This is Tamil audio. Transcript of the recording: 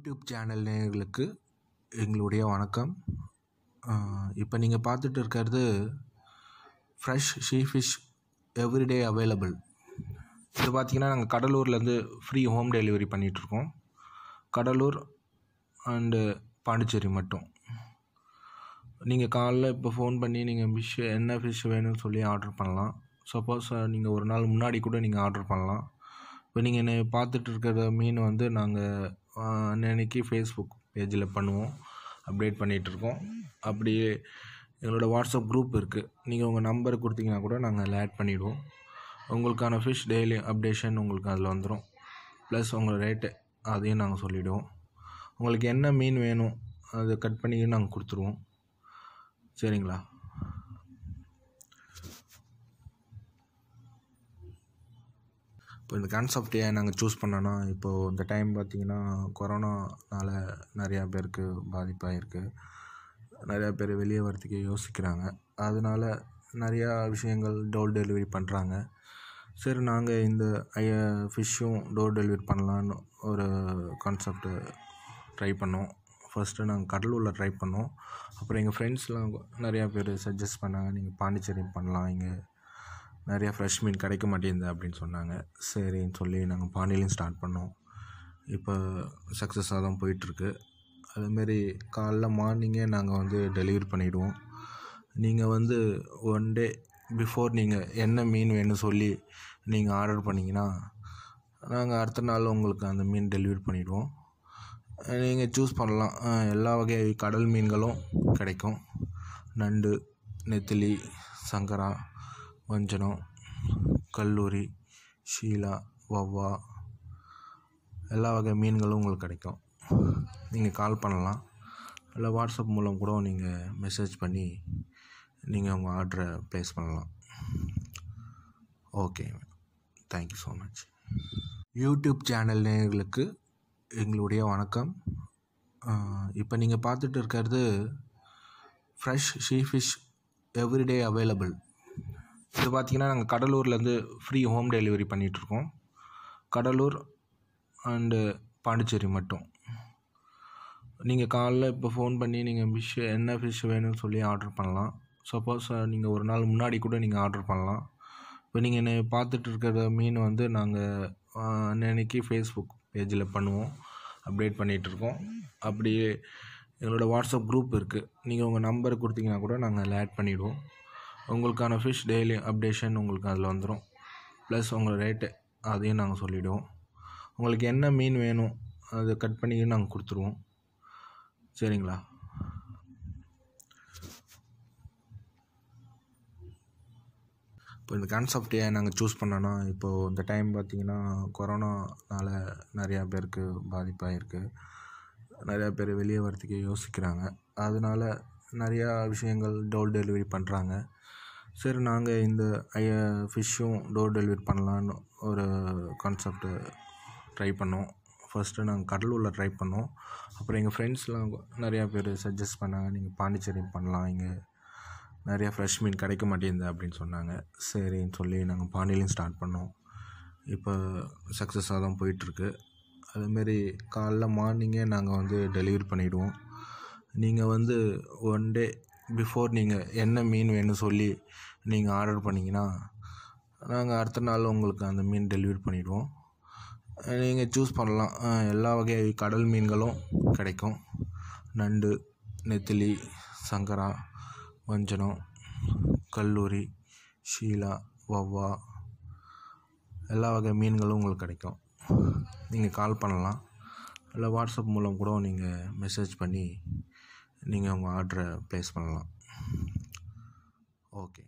யூடியூப் சேனல் நேர்களுக்கு எங்களுடைய வணக்கம் இப்போ நீங்கள் பார்த்துட்டு இருக்கிறது fresh sea fish everyday available இது பார்த்திங்கன்னா நாங்கள் கடலூர்லேருந்து ஃப்ரீ ஹோம் டெலிவரி பண்ணிகிட்ருக்கோம் கடலூர் அண்டு பாண்டிச்சேரி மட்டும் நீங்கள் காலைல இப்போ ஃபோன் பண்ணி நீங்கள் ஃபிஷ் என்ன ஃபிஷ் வேணும்னு சொல்லி ஆர்டர் பண்ணலாம் சப்போஸ் நீங்கள் ஒரு நாள் முன்னாடி கூட நீங்கள் ஆர்டர் பண்ணலாம் இப்போ நீங்கள் என்ன பார்த்துட்டு இருக்கிற மீன் வந்து நாங்கள் அன்னைக்கு ஃபேஸ்புக் பேஜில் பண்ணுவோம் அப்டேட் பண்ணிகிட்ருக்கோம் அப்படியே எங்களோடய வாட்ஸ்அப் குரூப் இருக்குது நீங்கள் உங்கள் நம்பர் கொடுத்தீங்கன்னா கூட நாங்கள் அதில் ஆட் பண்ணிவிடுவோம் உங்களுக்கான ஃபிஷ் டெய்லி அப்டேஷன் உங்களுக்கு அதில் வந்துடும் ப்ளஸ் உங்கள் ரேட்டு அதையும் நாங்கள் சொல்லிவிடுவோம் உங்களுக்கு என்ன மீன் வேணும் அதை கட் பண்ணி நாங்கள் கொடுத்துருவோம் சரிங்களா இப்போ இந்த கான்செப்ட் ஏன் நாங்கள் சூஸ் பண்ணோன்னா இப்போது இந்த டைம் பார்த்திங்கன்னா கொரோனானால் நிறையா பேருக்கு பாதிப்பாகிருக்கு நிறையா பேர் வெளியே வரத்துக்கு யோசிக்கிறாங்க அதனால் நிறையா விஷயங்கள் டோர் டெலிவரி பண்ணுறாங்க சரி நாங்கள் இந்த ஐய ஃபிஷ்ஷும் டோர் டெலிவரி பண்ணலான்னு ஒரு கான்செப்ட்டு ட்ரை பண்ணோம் ஃபஸ்ட்டு நாங்கள் கடலூரில் ட்ரை பண்ணோம் அப்புறம் எங்கள் ஃப்ரெண்ட்ஸ்லாம் நிறையா பேர் சஜஸ்ட் பண்ணாங்க நீங்கள் பாண்டிச்சேரி பண்ணலாம் இங்கே நிறையா ஃப்ரெஷ் மீன் கிடைக்க மாட்டேங்குது அப்படின்னு சொன்னாங்க சரின்னு சொல்லி நாங்கள் பாண்டியிலையும் ஸ்டார்ட் பண்ணோம் இப்போ சக்ஸஸாக தான் போயிட்டுருக்கு அதுமாரி காலைல மார்னிங்கே நாங்கள் வந்து டெலிவரி பண்ணிவிடுவோம் நீங்கள் வந்து ஒன் டே பிஃபோர் நீங்கள் என்ன மீன் வேணும்னு சொல்லி நீங்கள் ஆர்டர் பண்ணிங்கன்னா நாங்கள் அடுத்த நாள் உங்களுக்கு அந்த மீன் டெலிவரி பண்ணிவிடுவோம் நீங்கள் சூஸ் பண்ணலாம் எல்லா வகை கடல் மீன்களும் கிடைக்கும் நண்டு நெத்திலி சங்கரா வஞ்சனம் கல்லூரி ஷீலா வவ்வா எல்லா வகை மீன்களும் உங்களுக்கு கிடைக்கும் நீங்கள் கால் பண்ணலாம் இல்லை வாட்ஸ்அப் மூலம் கூட நீங்கள் மெசேஜ் பண்ணி நீங்கள் உங்கள் ஆர்டரை ப்ளேஸ் பண்ணலாம் okay thank you so much YouTube channel நேர்களுக்கு எங்களுடைய வணக்கம் இப்போ நீங்கள் பார்த்துட்டு இருக்கிறது fresh sea fish everyday available இது பார்த்திங்கன்னா நாங்கள் கடலூர்லேருந்து ஃப்ரீ ஹோம் டெலிவரி பண்ணிகிட்ருக்கோம் கடலூர் அண்டு பாண்டிச்சேரி மட்டும் நீங்கள் காலைல இப்போ ஃபோன் பண்ணி நீங்கள் ஃபிஷ் என்ன ஃபிஷ் வேணும்னு சொல்லி ஆர்டர் பண்ணலாம் சப்போஸ் நீங்கள் ஒரு நாள் முன்னாடி கூட நீங்கள் ஆர்டர் பண்ணலாம் இப்போ நீங்கள் என்னை பார்த்துட்டு இருக்கிற மீன் வந்து நாங்கள் அன்னைக்கு ஃபேஸ்புக் பேஜில் பண்ணுவோம் அப்டேட் பண்ணிகிட்ருக்கோம் அப்படியே எங்களோடய வாட்ஸ்அப் குரூப் இருக்குது நீங்கள் உங்கள் நம்பர் கொடுத்தீங்கன்னா கூட நாங்கள் அதில் ஆட் பண்ணிவிடுவோம் உங்களுக்கான ஃபிஷ் டெய்லி அப்டேஷன் உங்களுக்கு அதில் வந்துடும் ப்ளஸ் உங்கள் ரேட்டு அதையும் நாங்கள் சொல்லிவிடுவோம் உங்களுக்கு என்ன மீன் வேணும் அதை கட் பண்ணி நாங்கள் கொடுத்துருவோம் சரிங்களா இப்போ இந்த கான்செப்ட் நாங்கள் சூஸ் பண்ணோன்னா இப்போது இந்த டைம் பார்த்திங்கன்னா கொரோனானால் நிறையா பேருக்கு பாதிப்பாகிருக்கு நிறையா பேர் வெளியே வரத்துக்கு யோசிக்கிறாங்க அதனால் நிறையா விஷயங்கள் டோர் டெலிவரி பண்ணுறாங்க சரி நாங்கள் இந்த ஃபிஷ்ஷும் டோர் டெலிவரி பண்ணலான்னு ஒரு கான்செப்ட்டு ட்ரை பண்ணோம் ஃபஸ்ட்டு நாங்கள் கடலூரில் ட்ரை பண்ணோம் அப்புறம் எங்கள் ஃப்ரெண்ட்ஸ்லாம் நிறையா பேர் சஜஸ்ட் பண்ணாங்க நீங்கள் பாண்டிச்சேரி பண்ணலாம் இங்கே நிறையா ஃப்ரெஷ் மீன் கிடைக்க மாட்டேங்குது அப்படின்னு சொன்னாங்க சரின்னு சொல்லி நாங்கள் பாண்டியிலையும் ஸ்டார்ட் பண்ணோம் இப்போ சக்ஸஸாக தான் போயிட்டுருக்கு அதுமாரி காலைல மார்னிங்கே நாங்கள் வந்து டெலிவரி பண்ணிவிடுவோம் நீங்கள் வந்து ஒன் டே பிஃபோர் நீங்கள் என்ன மீன் வேணும்னு சொல்லி நீங்கள் ஆர்டர் பண்ணிங்கன்னா நாங்கள் அடுத்த நாள் உங்களுக்கு அந்த மீன் டெலிவரி பண்ணிவிடுவோம் நீங்கள் சூஸ் பண்ணலாம் எல்லா வகை கடல் மீன்களும் கிடைக்கும் நண்டு நெத்திலி சங்கரா வஞ்சனம் கல்லூரி ஷீலா வவ்வா எல்லா வகை மீன்களும் உங்களுக்கு கிடைக்கும் நீங்கள் கால் பண்ணலாம் இல்லை வாட்ஸ்அப் மூலம் கூட நீங்கள் மெசேஜ் பண்ணி நீங்கள் உங்கள் ஆர்டரை ப்ளேஸ் பண்ணலாம் ஓகே